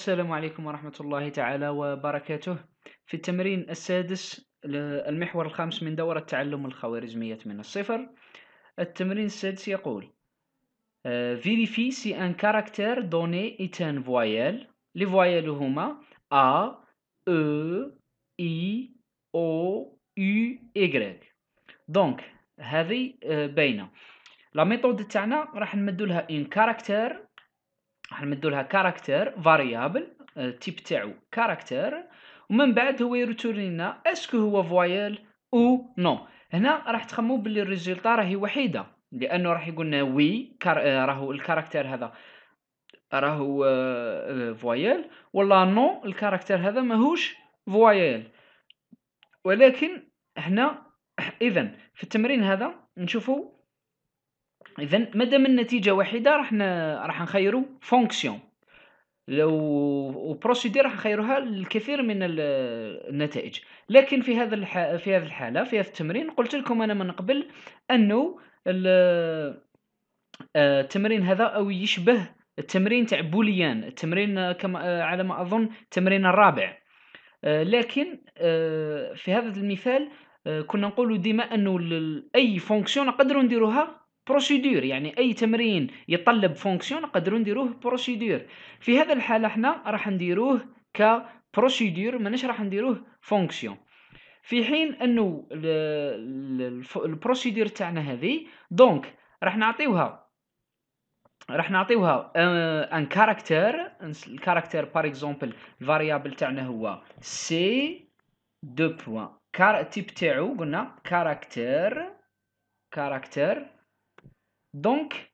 السلام عليكم ورحمة الله تعالى وبركاته في التمرين السادس المحور الخامس من دورة تعلم الخوارزمية من الصفر التمرين السادس يقول فيريفي سي ان كاركتير دوني ايتان فوايال لي فوايال هما ا او اي او يو ايغريك دونك هذه باينه لا ميثود تاعنا راح نمدلها لها ان كاركتير راح نمدو لها كاركتر فاريابل التيب تاعو كاركتر ومن بعد هو يرتولي لنا اسكو هو فوايل او نو هنا راح تخمو باللي الريزلتا راهي وحيده لانه راح يقولنا وي كار... آه، راهو الكاركتر هذا راهو فوايل آه، ولا نو الكاركتر هذا ماهوش فوايل ولكن هنا اذا في التمرين هذا نشوفوا اذا مادام النتيجه واحده راح راح نخيروا فونكسيون لو وبروسيدير راح نخيروها الكثير من النتائج لكن في هذا الح... في هذه الحاله في هذا التمرين قلت لكم انا من قبل انه آه، التمرين هذا او يشبه التمرين تاع بوليان التمرين كما آه، على ما اظن التمرين الرابع آه، لكن في هذا المثال كنا نقولوا ديما انه اي فونكسيون نقدروا نديروها بروسيدور يعني اي تمرين يتطلب فونكسيون نقدروا نديروه بروسيدور في هذا الحاله حنا راح نديروه ك بروسيدور ماناش راح نديروه فونكسيون في حين انه البروسيدور تاعنا هذه دونك راح نعطيوها راح نعطيوها ان كاركتر الكاركتر بار اكزومبل الفاريابل تاعنا هو سي دو بوين كار تيب تاعو قلنا كاركتر كاركتر دونك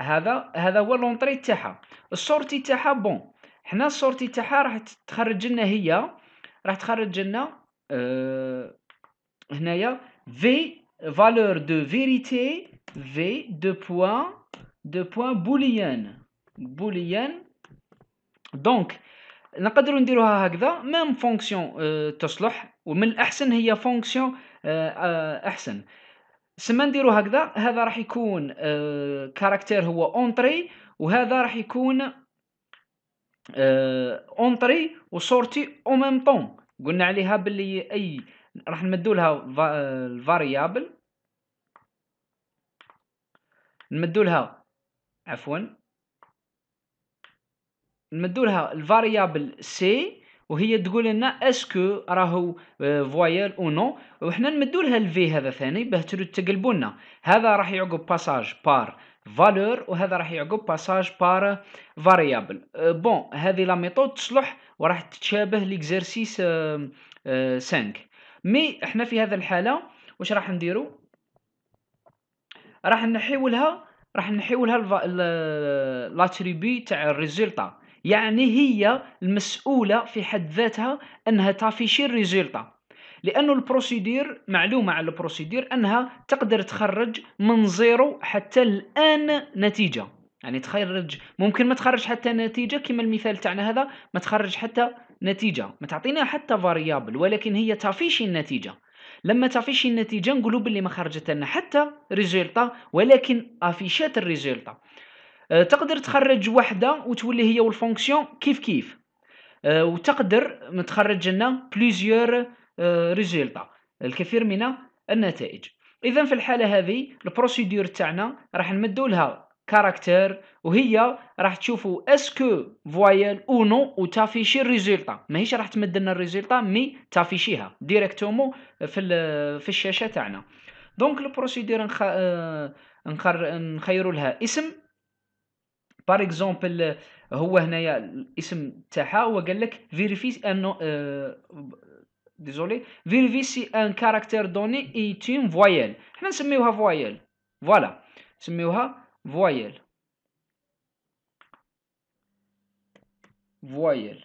هذا هذا هو لونطري تاعها السورتي تاعها بون حنا السورتي تاعها راح تخرج لنا هي راح تخرج لنا أه هنايا في فالور دو فيريتي في دو بوان دو بوان بوليان بوليان دونك نقدروا نديروها هكذا ميم فونكسيون اه تصلح ومن الاحسن هي فونكسيون آه،, اه احسن سما نديرو هكذا هذا راح يكون آه كاركتير هو اونتري وهذا راح يكون آه، اونتري وسورتي او ميم طون قلنا عليها باللي اي راح نمدولها لها آه، الفاريابل نمدوا لها عفوا نمدولها لها الفاريابل سي وهي تقول لنا اسكو راهو فوايال او نو وحنا نمدوا لها الفي هذا ثاني باه تقلبوا لنا هذا راح يعقب باساج بار فالور وهذا راح يعقب باساج بار فاريابل بون هذه لا ميثود تصلح وراح تتشابه ليكزرسيس 5 آه، آه، مي احنا في هذا الحاله واش راح نديرو راح نحيولها راح نحيولها لاتريبي تاع الريزلتا يعني هي المسؤولة في حد ذاتها أنها تافيشي الريزلتا لأن البروسيدير معلومة على البروسيدير أنها تقدر تخرج من زيرو حتى الآن نتيجة يعني تخرج ممكن ما تخرج حتى نتيجة كما المثال تاعنا هذا ما تخرج حتى نتيجة ما تعطينا حتى فاريابل ولكن هي تافيشي النتيجة لما تافيشي النتيجة نقولوا باللي ما خرجت لنا حتى ريزولتا ولكن افيشات الريزولتا آه، تقدر تخرج وحده وتولي هي والفونكسيون كيف كيف آه، وتقدر متخرج لنا بليزيور ريزولتا آه، الكثير من النتائج اذا في الحاله هذه البروسيدور تاعنا راح نمدوا لها كاركتر وهي راح تشوفوا اسكو فوايل او نو وتافيشي الريزولتا ماهيش راح تمد لنا الريزولتا مي تافيشيها ديريكتومو في في الشاشه تاعنا دونك البروسيدور نخ... نخيروا لها اسم بار اكزومبل euh, هو هنايا الاسم تاعها هو قال لك فيريفي انه ديزولي فيريفي سي ان كاركتير دوني اي تيم فوايل حنا نسميوها فوايل فوالا نسميوها فوايل فوايل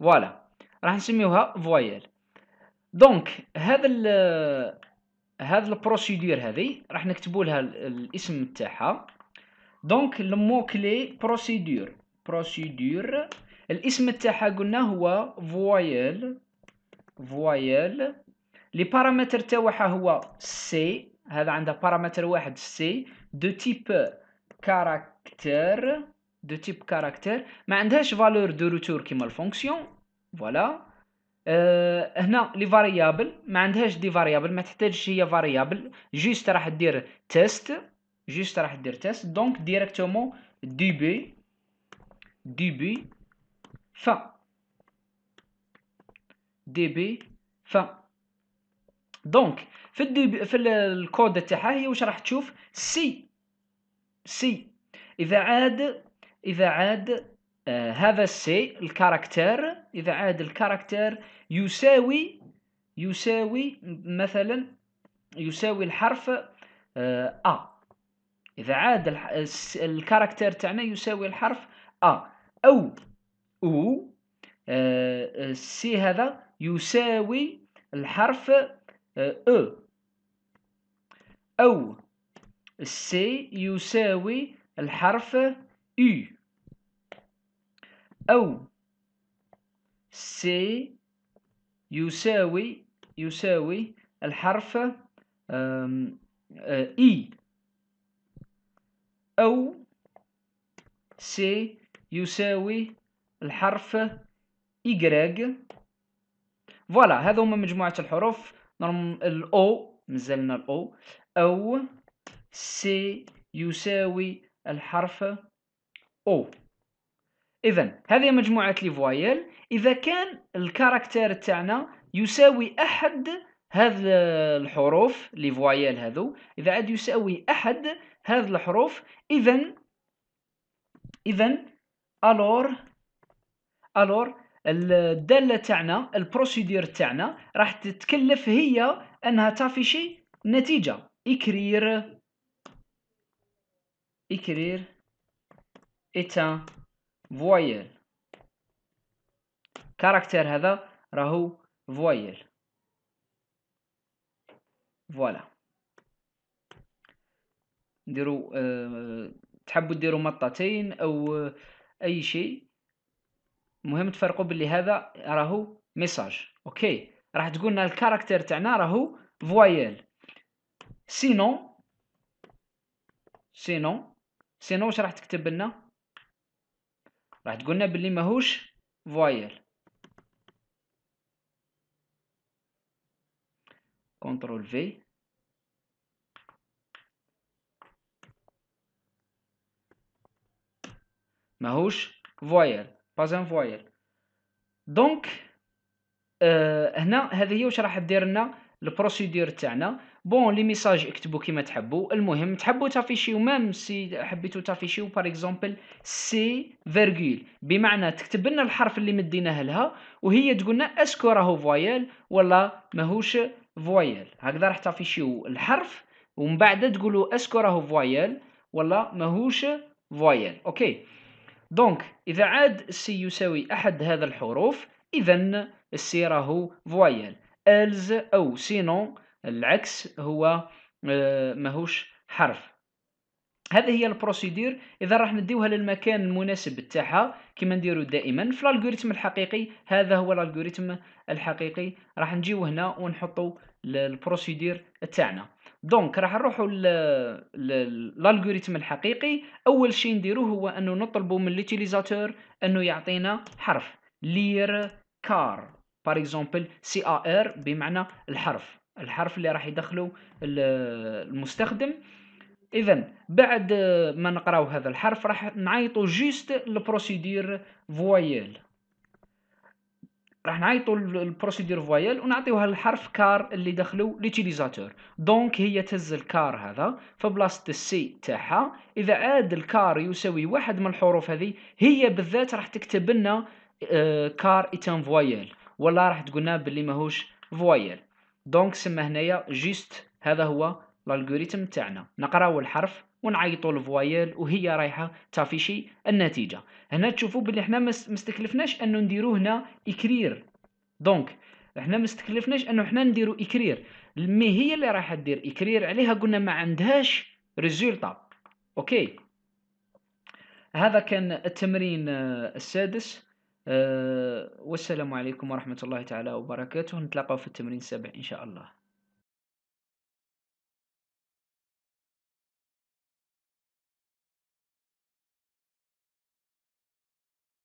فوالا راح نسميوها فوايل دونك هذا ال هذا البروسيدور هذه راح نكتبوا لها الاسم تاعها Donc, le mot-clé, procédure. Procédure. L'isme est voyelle. Voyelle. Les paramètres taha huwa C. Hada un paramètre wahed C. De type caractère. De type caractère. Ma de valeur de retour qui mal fonction. Voilà. Euh, هنا لي فاريابل ما عندهاش دي فاريابل ما تحتاجش هي فاريابل juste راح dire Test. جوست راح دير تيست دونك ديريكتومون ديبي ديبي فا ديبي فا دونك في بي في الكود تاعها هي واش راح تشوف سي سي اذا عاد اذا عاد آه هذا السي الكاركتير اذا عاد الكاركتير يساوي يساوي مثلا يساوي الحرف آه ا إذا عاد الكاركتر تاعنا يساوي الحرف أ أو أو السي آه، آه، هذا يساوي الحرف أ آه، e. أو السي يساوي الحرف U e. أو سي يساوي يساوي الحرف إي أو سي يساوي الحرف إيكغريك فوالا هذو هما مجموعة الحروف الأو مازلنا الأو أو سي يساوي الحرف أو إذا هذه مجموعة لي فوايل إذا كان الكاركتير تاعنا يساوي أحد هذه الحروف لي فوايل هذو إذا عاد يساوي أحد هذه الحروف إذا إذا ألور ألور الدالة تاعنا البروسيدير تاعنا راح تتكلف هي أنها تافيشي نتيجة إكرير اكرير est un كاركتر هذا راهو voyelle voilà ديروا أه تحبوا ديروا مطتين او آه، اي شيء المهم تفرقوا باللي هذا راهو ميساج اوكي راح تقولنا الكاركتر تاعنا راهو فوايل سينو سينو سينو واش راح تكتب لنا راح تقولنا باللي ماهوش فوايل كنترول في ماهوش فويل باز ان فويل دونك آه هنا هذه هي واش راح دير لنا البروسيدور تاعنا بون لي ميساج اكتبوا كيما تحبوا المهم تحبوا تافيشيو ميم سي حبيتو تافيشيو بار اكزومبل سي فيرغول بمعنى تكتب لنا الحرف اللي مديناه لها وهي تقول لنا اسكو راهو فوايل ولا ماهوش فوايل هكذا راح تافيشيو الحرف ومن بعد تقولوا اسكو راهو فوايل ولا ماهوش فوايل اوكي دونك إذا عاد السي يساوي أحد هذا الحروف إذا السي راهو فوايال ألز أو سينون العكس هو آه، ماهوش حرف هذه هي البروسيدير اذا راح نديوها للمكان المناسب تاعها كما نديرو دائما في الالغوريتم الحقيقي هذا هو الالغوريتم الحقيقي راح نجيو هنا ونحطو البروسيدير تاعنا دونك راح نروحوا للالغوريثم الحقيقي اول شيء نديروه هو انه نطلبوا من ليتيليزاتور انه يعطينا حرف لير كار بار اكزومبل سي ار بمعنى الحرف الحرف اللي راح يدخله المستخدم اذا بعد ما نقراو هذا الحرف راح نعيطو جيست البروسيدير فوايل راح نعيطوا البروسيدير فوايل ونعطيوها الحرف كار اللي دخلو ليتيليزاتور دونك هي تهز الكار هذا فبلاصه السي تاعها اذا عاد الكار يساوي واحد من الحروف هذه هي بالذات راح تكتب لنا كار ايتان فوايل ولا راح تقولنا باللي ماهوش فوايل دونك سما هنايا جيست هذا هو الالغوريتم تاعنا نقراو الحرف ونعيطوا الفوايل وهي رايحه تافيشي النتيجه هنا تشوفوا باللي حنا ما استكلفناش انه نديرو هنا اكرير دونك حنا ما استكلفناش انه حنا نديرو اكرير مي هي اللي راح دير اكرير عليها قلنا ما عندهاش ريزولطا اوكي هذا كان التمرين آه، السادس آه، والسلام عليكم ورحمه الله تعالى وبركاته نتلاقاو في التمرين السابع ان شاء الله